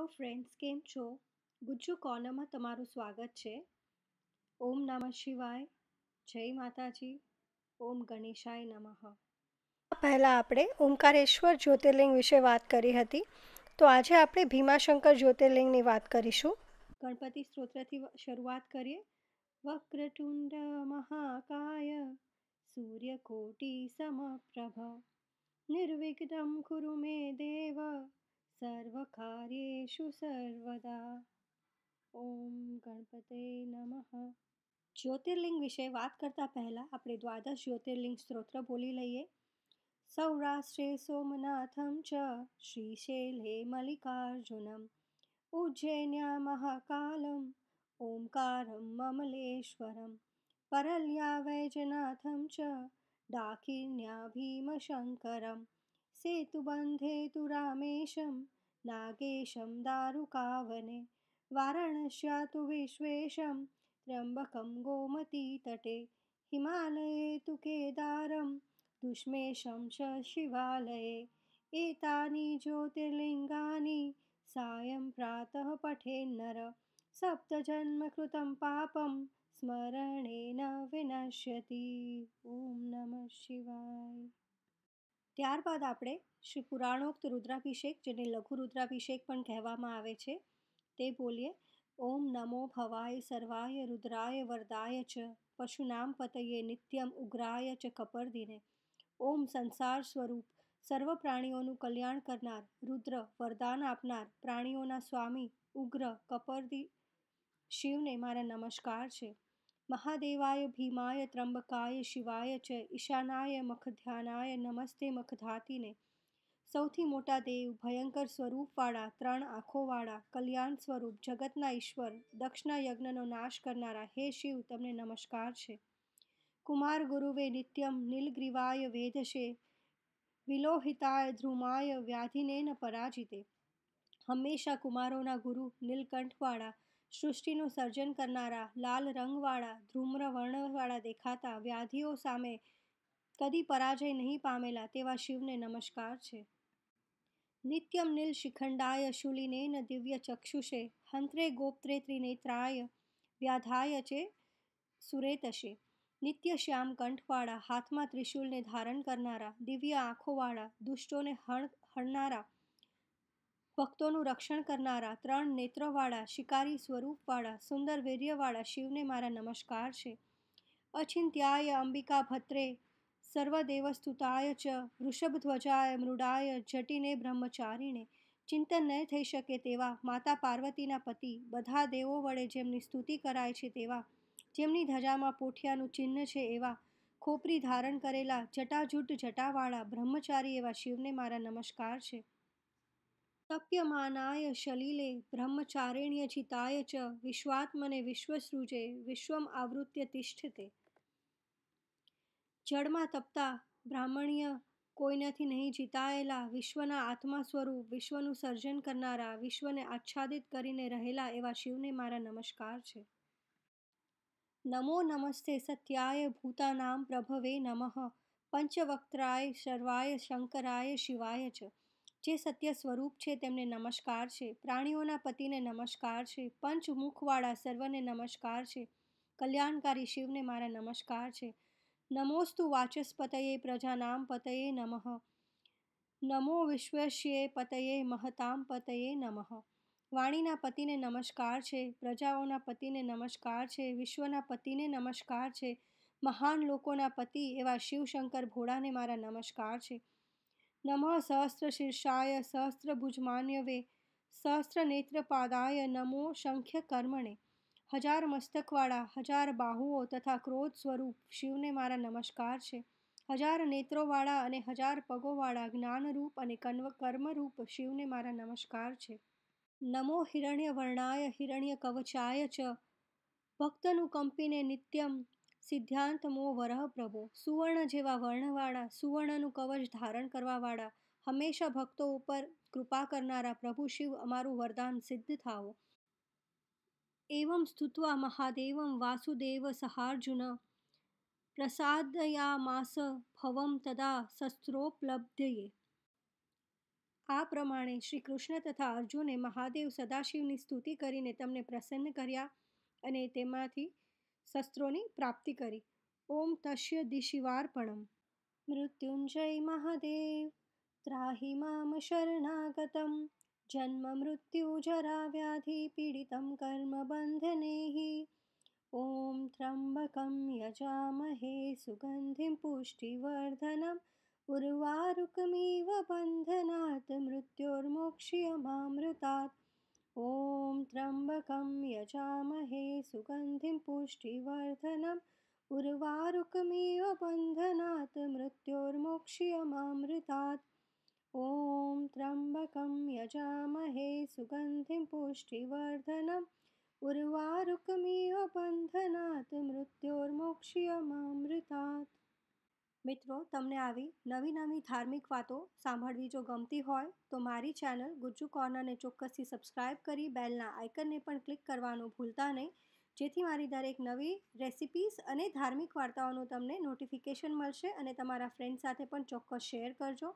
hello friends કેમ છો ગુજ્જુ કોર્નરમાં તમારું સ્વાગત છે ઓમ નમઃ શિવાય જય માતાજી ઓમ ગણેશાય નમઃ પહેલાં આપણે ઓમકારેશ્વર જ્યોતિર્લિંગ વિશે વાત કરી હતી તો આજે આપણે ભીમાશંકર જ્યોતિર્લિંગની વાત કરીશું ગણપતિ સ્તોત્રથી શરૂઆત કરીએ વક્રતુંડ મહાકાય સૂર્યકોટી સમપ્રભ નિર્વિઘ્નમ કુરુ મે દેવ सर्वकार्येषु सर्वदा ओम गणपते नमः ज्योतिर्लिंग विषय बात करता पहला अपने द्वादश ज्योतिर्लिंग स्त्रोत्र बोली लीए सौराष्ट्रे सोमनाथम च श्रीशैले मल्लिकार्जुनम उज्जैन्या महाकालम ओंकारम ममलेश्वरम परल्या वैजनाथम च डाकिन्या भीमशंकरम सेतुबन्धे तु रामेशं नागेशं दारुकावने वाराणस्या तु विश्वेशं त्र्यम्बकं गोमतीतटे हिमालये तु केदारं दुष्मेशं च शिवालये एतानि ज्योतिर्लिङ्गानि सायं प्रातः पठेन्नर सप्तजन्मकृतं पापं स्मरणेन विनश्यति ॐ नमः शिवाय ત્યારબાદ આપણે શ્રી પુરાણોક્ત રુદ્રાભિષેક જેને લઘુ રુદ્રાભિષેક પણ કહેવામાં આવે છે તે બોલીએ ઓમ નમો ભવાય સર્વાય રુદ્રાય વરદાય ચ પશુનામ પતયે નિત્યમ ઉગ્રાય ચ કપરદીને ઓમ સંસાર સ્વરૂપ સર્વ પ્રાણીઓનું કલ્યાણ કરનાર રુદ્ર વરદાન આપનાર પ્રાણીઓના સ્વામી ઉગ્ર કપરદી શિવને મારા નમસ્કાર છે મહાદેવાય ભીમાય ત્રંબકાય શિવાય ચ ઈશાનાય મખધ્યાનાય નમસ્તે મખધાતીને સૌથી મોટા દેવ ભયંકર સ્વરૂપવાળા ત્રણ આંખોવાળા કલ્યાણ સ્વરૂપ જગતના ઈશ્વર દક્ષના યજ્ઞનો નાશ કરનારા હે શિવ તમને નમસ્કાર છે કુમાર ગુરુવે નિત્યમ નીલગ્રીવાય વેધશે વિલોહિતાય ધ્રુમાય વ્યાધિને ન પરાજિતે હંમેશા કુમારોના ગુરુ નીલકંઠવાળા સૃષ્ટિનું સર્જન કરનારા લાલ રંગવાળા ધ્રુમ્ર વર્ણવાળા દેખાતા વ્યાધિઓ સામે કદી પરાજય નહીં પામેલા તેવા શિવને નમસ્કાર છે નિત્યમ નીલ શિખંડાય શુલિને ન દિવ્ય ચક્ષુષે હંત્રે ગોપ્ત્રે ત્રિનેત્રાય વ્યાધાય છે સુરેતશે નિત્ય શ્યામ કંઠવાળા હાથમાં ત્રિશુલને ધારણ કરનારા દિવ્ય આંખોવાળા દુષ્ટોને હણ હણનારા ભક્તોનું રક્ષણ કરનારા ત્રણ નેત્રવાળા શિકારી સ્વરૂપવાળા સુંદર વીર્યવાળા શિવને મારા નમસ્કાર છે અચિંત્યાય અંબિકા ભત્રે સર્વદેવસ્તુતાય ચ વૃષભધ્વજાય મૃડાય જટીને બ્રહ્મચારીને ચિંતન ન થઈ શકે તેવા માતા પાર્વતીના પતિ બધા દેવો વડે જેમની સ્તુતિ કરાય છે તેવા જેમની ધજામાં પોઠિયાનું ચિહ્ન છે એવા ખોપરી ધારણ કરેલા જટાજૂટ જટાવાળા બ્રહ્મચારી એવા શિવને મારા નમસ્કાર છે तप्यमानाय शलिले ब्रह्मचारिण्यचिताय च विश्वात्मने વિશ્વસૃજે વિશ્વમ આવૃત્ય તિષ્ઠતે જળમાં તપતા બ્રાહ્મણીય કોઈનાથી નહીં જીતાયેલા વિશ્વના આત્મા સ્વરૂપ વિશ્વનું સર્જન કરનારા વિશ્વને આચ્છાદિત કરીને રહેલા એવા શિવને મારા નમસ્કાર છે નમો નમસ્તે સત્યાય ભૂતાનામ પ્રભવે નમઃ પંચવક્ત્રાય સર્વાય શંકરાય શિવાય ચ જે સત્ય સ્વરૂપ છે તેમને નમસ્કાર છે પ્રાણીઓના પતિને નમસ્કાર છે પંચમુખવાળા સર્વને નમસ્કાર છે કલ્યાણકારી શિવને મારા નમસ્કાર છે નમોસ્તુ વાચસ્પતયે પ્રજાનામ પતયે નમઃ નમો વિશ્વસ્યે પતયે મહતામ પતયે નમઃ વાણીના પતિને નમસ્કાર છે પ્રજાઓના પતિને નમસ્કાર છે વિશ્વના પતિને નમસ્કાર છે મહાન લોકોના પતિ એવા શિવશંકર ભોળાને મારા નમસ્કાર છે નમઃ સહસ્ત્ર સહસ્ત્ર શીર્ષાય સહસ્રશીર્ષાય સહસ્ત્ર નેત્રપાદાય નમો શંખ્ય કર્મણે હજાર મસ્તકવાળા હજાર બાહુઓ તથા ક્રોધ સ્વરૂપ શિવને મારા નમસ્કાર છે હજાર નેત્રોવાળા અને હજાર પગોવાળા જ્ઞાનરૂપ અને કન્વ કર્મરૂપ શિવને મારા નમસ્કાર છે નમો હિરણ્યવર્ણાય હિરણ્ય કવચાય ચ ભક્તનું કંપીને નિત્યમ સિદ્ધાંતમો વરહ પ્રભો સુવર્ણ જેવા વર્ણવાળા સુવર્ણનું કવચ ધારણ કરવાવાળા હંમેશા ભક્તો ઉપર કૃપા કરનારા પ્રભુ શિવ અમારું વરદાન સિદ્ધ થાઓ એવમ સ્તુત્વા મહાદેવમ વાસુદેવ સહાર્જુન પ્રસાદયામાસ ભવમ તદા શસ્ત્રોપલબ્ધયે આ પ્રમાણે શ્રી કૃષ્ણ તથા અર્જુને મહાદેવ સદાશિવની સ્તુતિ કરીને તમને પ્રસન્ન કર્યા અને તેમાંથી शस्त्रोणि प्राप्तिकरि ॐ तस्य दिशिवार्पणं मृत्युञ्जय महादेव त्राहि मामशरणागतं जन्म मृत्युजरा कर्म कर्मबन्धनैः ॐ त्र्यम्बकं यजामहे सुगन्धिं पुष्टिवर्धनम् उर्वारुकमिव बन्धनात् मृत्युर्मोक्ष्यमामृतात् ॐ त्र्यम्बकं यजामहे सुगन्धिं पुष्टिवर्धनम् उर्वारुकमिव बन्धनात् मृत्योर्मोक्ष्यमामृतात् ॐ त्र्यम्बकं यजामहे सुगन्धिं पुष्टिवर्धनम् उर्वारुकमिव बन्धनात् मृत्योर्मोक्ष्यमामृतात् મિત્રો તમને આવી નવી નવી ધાર્મિક વાતો સાંભળવી જો ગમતી હોય તો મારી ચેનલ ગુજ્જુ કોર્નરને ચોક્કસથી સબસ્ક્રાઇબ કરી બેલના આઇકનને પણ ક્લિક કરવાનું ભૂલતા નહીં જેથી મારી દરેક નવી રેસિપીસ અને ધાર્મિક વાર્તાઓનું તમને નોટિફિકેશન મળશે અને તમારા ફ્રેન્ડ સાથે પણ ચોક્કસ શેર કરજો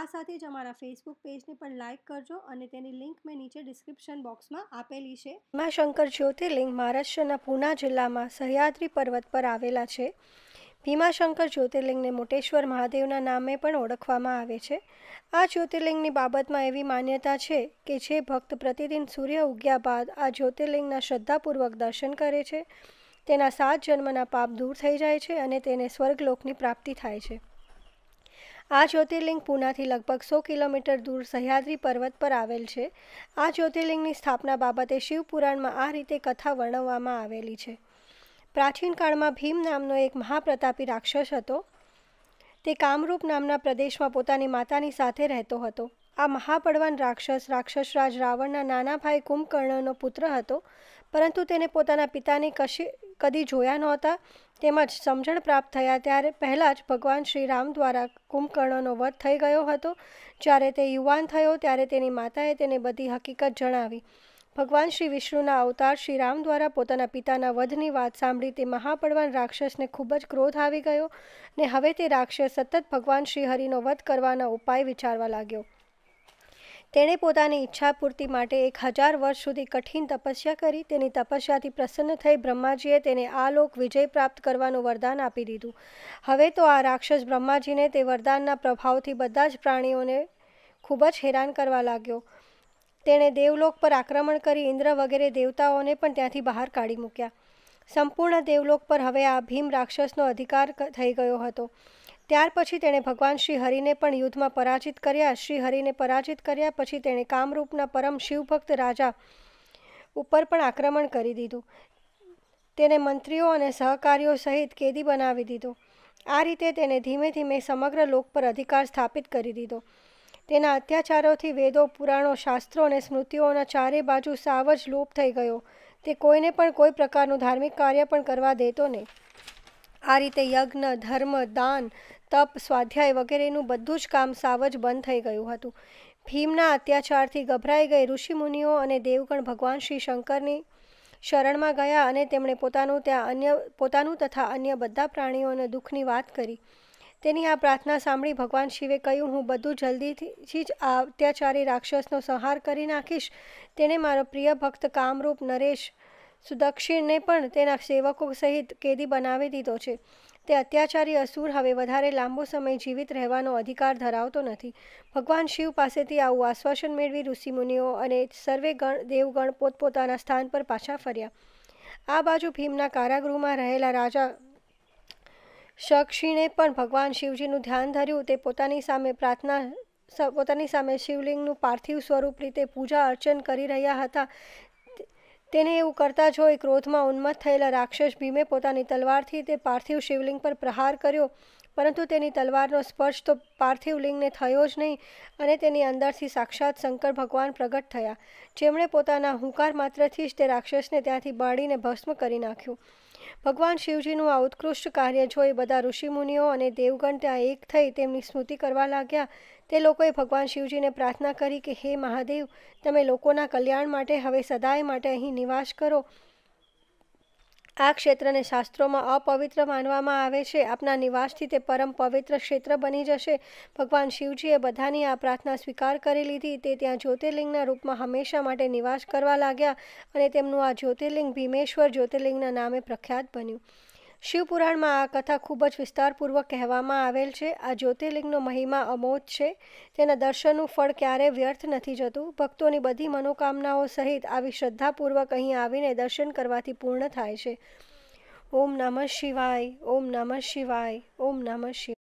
આ સાથે જ અમારા ફેસબુક પેજને પણ લાઇક કરજો અને તેની લિંક મેં નીચે ડિસ્ક્રિપ્શન બોક્સમાં આપેલી છે શંકર જ્યોતિર્લિંગ મહારાષ્ટ્રના પૂના જિલ્લામાં સહ્યાદ્રી પર્વત પર આવેલા છે ભીમાશંકર જ્યોતિર્લિંગને મોટેશ્વર મહાદેવના નામે પણ ઓળખવામાં આવે છે આ જ્યોતિર્લિંગની બાબતમાં એવી માન્યતા છે કે જે ભક્ત પ્રતિદિન સૂર્ય ઉગ્યા બાદ આ જ્યોતિર્લિંગના શ્રદ્ધાપૂર્વક દર્શન કરે છે તેના સાત જન્મના પાપ દૂર થઈ જાય છે અને તેને સ્વર્ગલોકની પ્રાપ્તિ થાય છે આ જ્યોતિર્લિંગ પૂનાથી લગભગ સો કિલોમીટર દૂર સહ્યાદ્રી પર્વત પર આવેલ છે આ જ્યોતિર્લિંગની સ્થાપના બાબતે શિવપુરાણમાં આ રીતે કથા વર્ણવવામાં આવેલી છે પ્રાચીન કાળમાં ભીમ નામનો એક મહાપ્રતાપી રાક્ષસ હતો તે કામરૂપ નામના પ્રદેશમાં પોતાની માતાની સાથે રહેતો હતો આ મહાબળવાન રાક્ષસ રાક્ષસરાજ રાવણના નાના ભાઈ કુંભકર્ણનો પુત્ર હતો પરંતુ તેને પોતાના પિતાને કશી કદી જોયા નહોતા તેમજ સમજણ પ્રાપ્ત થયા ત્યારે પહેલાં જ ભગવાન શ્રી રામ દ્વારા કુંભકર્ણનો વધ થઈ ગયો હતો જ્યારે તે યુવાન થયો ત્યારે તેની માતાએ તેને બધી હકીકત જણાવી ભગવાન શ્રી વિષ્ણુના અવતાર શ્રી રામ દ્વારા પોતાના પિતાના વધની વાત સાંભળી તે મહાપડવાન રાક્ષસને ખૂબ જ ક્રોધ આવી ગયો ને હવે તે રાક્ષસ સતત ભગવાન શ્રી હરિનો વધ કરવાના ઉપાય વિચારવા લાગ્યો તેણે પોતાની ઈચ્છા પૂર્તિ માટે એક હજાર વર્ષ સુધી કઠિન તપસ્યા કરી તેની તપસ્યાથી પ્રસન્ન થઈ બ્રહ્માજીએ તેને આ લોક વિજય પ્રાપ્ત કરવાનું વરદાન આપી દીધું હવે તો આ રાક્ષસ બ્રહ્માજીને તે વરદાનના પ્રભાવથી બધા જ પ્રાણીઓને ખૂબ જ હેરાન કરવા લાગ્યો તેણે દેવલોક પર આક્રમણ કરી ઇન્દ્ર વગેરે દેવતાઓને પણ ત્યાંથી બહાર કાઢી મૂક્યા સંપૂર્ણ દેવલોક પર હવે આ ભીમ રાક્ષસનો અધિકાર થઈ ગયો હતો ત્યાર પછી તેણે ભગવાન શ્રી હરિને પણ યુદ્ધમાં પરાજિત કર્યા શ્રી હરિને પરાજિત કર્યા પછી તેણે કામરૂપના પરમ શિવભક્ત રાજા ઉપર પણ આક્રમણ કરી દીધું તેને મંત્રીઓ અને સહકારીઓ સહિત કેદી બનાવી દીધો આ રીતે તેણે ધીમે ધીમે સમગ્ર લોક પર અધિકાર સ્થાપિત કરી દીધો તેના અત્યાચારોથી વેદો પુરાણો શાસ્ત્રો અને સ્મૃતિઓના ચારે બાજુ સાવ જ લોપ થઈ ગયો તે કોઈને પણ કોઈ પ્રકારનું ધાર્મિક કાર્ય પણ કરવા દેતો નહીં આ રીતે યજ્ઞ ધર્મ દાન તપ સ્વાધ્યાય વગેરેનું બધું જ કામ સાવ જ બંધ થઈ ગયું હતું ભીમના અત્યાચારથી ગભરાઈ ગઈ ઋષિમુનિઓ અને દેવગણ ભગવાન શ્રી શંકરની શરણમાં ગયા અને તેમણે પોતાનું ત્યાં અન્ય પોતાનું તથા અન્ય બધા પ્રાણીઓને દુઃખની વાત કરી તેની આ પ્રાર્થના સાંભળી ભગવાન શિવે કહ્યું હું બધું જલ્દીથી જ આ અત્યાચારી રાક્ષસનો સંહાર કરી નાખીશ તેણે મારો પ્રિય ભક્ત કામરૂપ નરેશ સુદક્ષિણને પણ તેના સેવકો સહિત કેદી બનાવી દીધો છે તે અત્યાચારી અસુર હવે વધારે લાંબો સમય જીવિત રહેવાનો અધિકાર ધરાવતો નથી ભગવાન શિવ પાસેથી આવું આશ્વાસન મેળવી ઋષિમુનિઓ અને સર્વે ગણ દેવગણ પોતપોતાના સ્થાન પર પાછા ફર્યા આ બાજુ ભીમના કારાગૃહમાં રહેલા રાજા શક્ષીણે પણ ભગવાન શિવજીનું ધ્યાન ધર્યું તે પોતાની સામે પ્રાર્થના પોતાની સામે શિવલિંગનું પાર્થિવ સ્વરૂપ રીતે પૂજા અર્ચન કરી રહ્યા હતા તેને એવું કરતા જોઈ ક્રોધમાં ઉન્મત્ત થયેલા રાક્ષસ ભીમે પોતાની તલવારથી તે પાર્થિવ શિવલિંગ પર પ્રહાર કર્યો પરંતુ તેની તલવારનો સ્પર્શ તો પાર્થિવ લિંગને થયો જ નહીં અને તેની અંદરથી સાક્ષાત શંકર ભગવાન પ્રગટ થયા જેમણે પોતાના હુંકાર માત્રથી જ તે રાક્ષસને ત્યાંથી બાળીને ભસ્મ કરી નાખ્યું ભગવાન શિવજીનું આ ઉત્કૃષ્ટ કાર્ય જોઈ બધા ઋષિમુનિઓ અને દેવગણ ત્યાં એક થઈ તેમની સ્મૃતિ કરવા લાગ્યા તે લોકોએ ભગવાન શિવજીને પ્રાર્થના કરી કે હે મહાદેવ તમે લોકોના કલ્યાણ માટે હવે સદાય માટે અહીં નિવાસ કરો આ ક્ષેત્રને શાસ્ત્રોમાં અપવિત્ર માનવામાં આવે છે આપના નિવાસથી તે પરમ પવિત્ર ક્ષેત્ર બની જશે ભગવાન શિવજીએ બધાની આ પ્રાર્થના સ્વીકાર કરી લીધી તે ત્યાં જ્યોતિર્લિંગના રૂપમાં હંમેશા માટે નિવાસ કરવા લાગ્યા અને તેમનું આ જ્યોતિર્લિંગ ભીમેશ્વર જ્યોતિર્લિંગના નામે પ્રખ્યાત બન્યું શિવપુરાણમાં આ કથા ખૂબ જ વિસ્તારપૂર્વક કહેવામાં આવેલ છે આ જ્યોતિર્લિંગનો મહિમા અમોધ છે તેના દર્શનનું ફળ ક્યારે વ્યર્થ નથી જતું ભક્તોની બધી મનોકામનાઓ સહિત આવી શ્રદ્ધાપૂર્વક અહીં આવીને દર્શન કરવાથી પૂર્ણ થાય છે ઓમ નમઃ શિવાય ઓમ નમઃ શિવાય ઓમ નમઃ શિવાય